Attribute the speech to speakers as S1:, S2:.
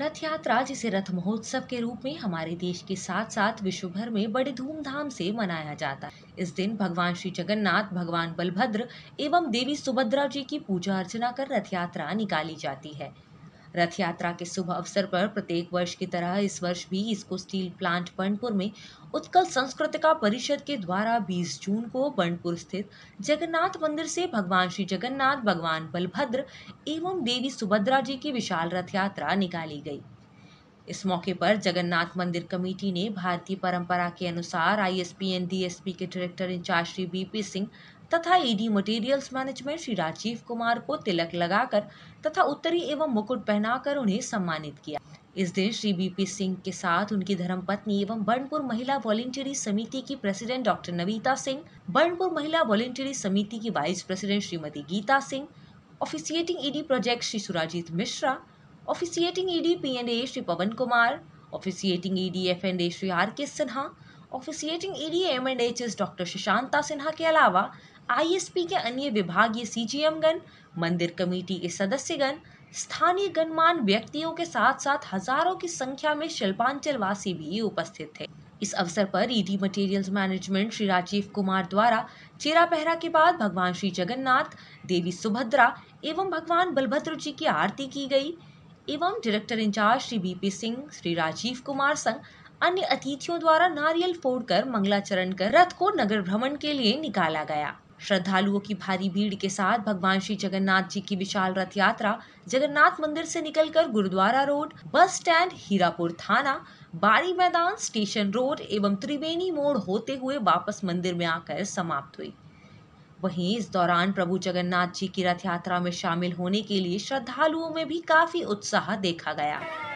S1: रथ यात्रा जिसे रथ महोत्सव के रूप में हमारे देश के साथ साथ विश्व भर में बड़े धूमधाम से मनाया जाता है इस दिन भगवान श्री जगन्नाथ भगवान बलभद्र एवं देवी सुभद्रा जी की पूजा अर्चना कर रथ यात्रा निकाली जाती है रथ यात्रा के शुभ अवसर पर प्रत्येक वर्ष की तरह इस वर्ष भी इसको स्टील प्लांट बर्नपुर में उत्कल संस्कृतिका परिषद के द्वारा 20 जून को बर्नपुर स्थित जगन्नाथ मंदिर से भगवान श्री जगन्नाथ भगवान बलभद्र एवं देवी सुभद्रा जी की विशाल रथ यात्रा निकाली गई इस मौके पर जगन्नाथ मंदिर कमेटी ने भारतीय परंपरा के अनुसार आईएसपी एस डीएसपी के director in-charge Shri BP Singh तथा ED materials management Shri Rajiv Kumar को तिलक लगाकर तथा उत्तरी एवं मुकुट पहनाकर उन्हें सम्मानित किया इस दिन श्री बीपी सिंह के साथ उनकी धर्मपत्नी एवं बर्नपुर महिला वॉलेंटियरी समिति की प्रेसिडेंट डॉक्टर नवीता सिंह बर्नपुर महिला वॉलेंटियरी समिति की vice president Shrimati Geeta Singh officiating ED project Shri Surajit Mishra officiating ED P A Shri Pawan Kumar officiating ED A Shri R K Sinha officiating ED M and H S doctor Sushanta Sinha के अलावा आईएसपी के अन्य विभागीय सीजीएमगण मंदिर कमेटी के सदस्यगण स्थानीय गणमान व्यक्तियों के साथ साथ हजारों की संख्या में शिल्पांचल वासी भी उपस्थित थे इस अवसर पर ED materials management Shri Rajiv Kumar द्वारा चेरा पहरा के बाद भगवान श्री जगन्नाथ देवी सुभद्रा एवं भगवान बलभद्र जी की आरती की गई एवं director in-charge Shri BP Singh Shri Rajiv Kumar संघ अन्य अतिथियों द्वारा नारियल फोड़कर मंगलाचरण कर रथ को नगर भ्रमण के लिए निकाला गया श्रद्धालुओं की भारी भीड़ के साथ भगवान श्री जगन्नाथ जी की विशाल रथ यात्रा जगन्नाथ मंदिर से निकलकर Gurudwara road bus stand Hirapur थाना बारी मैदान स्टेशन रोड एवं त्रिवेणी मोड़ होते हुए वापस मंदिर में आकर समाप्त हुई वहीं इस दौरान प्रभु जगन्नाथ जी की रथ यात्रा में शामिल होने के लिए श्रद्धालुओं में भी काफी उत्साह देखा गया